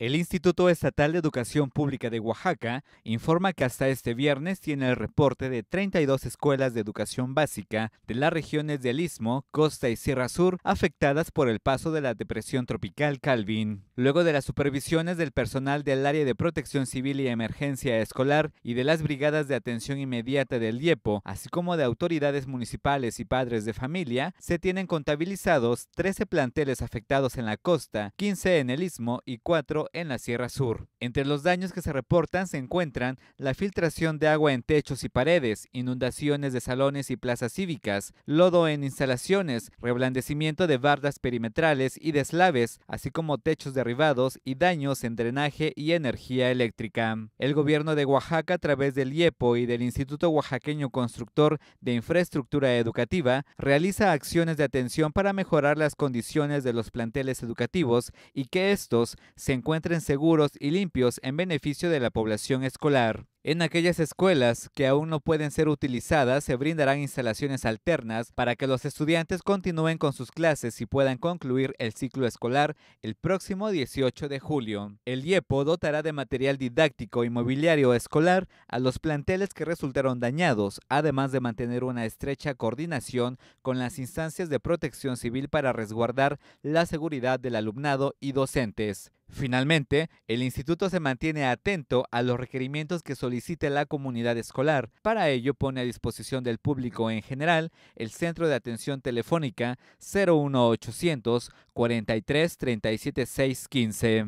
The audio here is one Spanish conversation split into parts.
El Instituto Estatal de Educación Pública de Oaxaca informa que hasta este viernes tiene el reporte de 32 escuelas de educación básica de las regiones del Istmo, Costa y Sierra Sur afectadas por el paso de la depresión tropical Calvin. Luego de las supervisiones del personal del área de protección civil y emergencia escolar y de las brigadas de atención inmediata del DIEPO, así como de autoridades municipales y padres de familia, se tienen contabilizados 13 planteles afectados en la costa, 15 en el Istmo y 4 en la Sierra Sur. Entre los daños que se reportan se encuentran la filtración de agua en techos y paredes, inundaciones de salones y plazas cívicas, lodo en instalaciones, reblandecimiento de bardas perimetrales y deslaves, así como techos derribados y daños en drenaje y energía eléctrica. El gobierno de Oaxaca, a través del IEPO y del Instituto Oaxaqueño Constructor de Infraestructura Educativa, realiza acciones de atención para mejorar las condiciones de los planteles educativos y que estos se encuentren encuentren seguros y limpios en beneficio de la población escolar. En aquellas escuelas que aún no pueden ser utilizadas, se brindarán instalaciones alternas para que los estudiantes continúen con sus clases y puedan concluir el ciclo escolar el próximo 18 de julio. El IEPO dotará de material didáctico y mobiliario escolar a los planteles que resultaron dañados, además de mantener una estrecha coordinación con las instancias de protección civil para resguardar la seguridad del alumnado y docentes. Finalmente, el instituto se mantiene atento a los requerimientos que solicitan visite la comunidad escolar. Para ello pone a disposición del público en general el centro de atención telefónica 01800 43 37 615.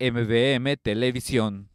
MBM Televisión.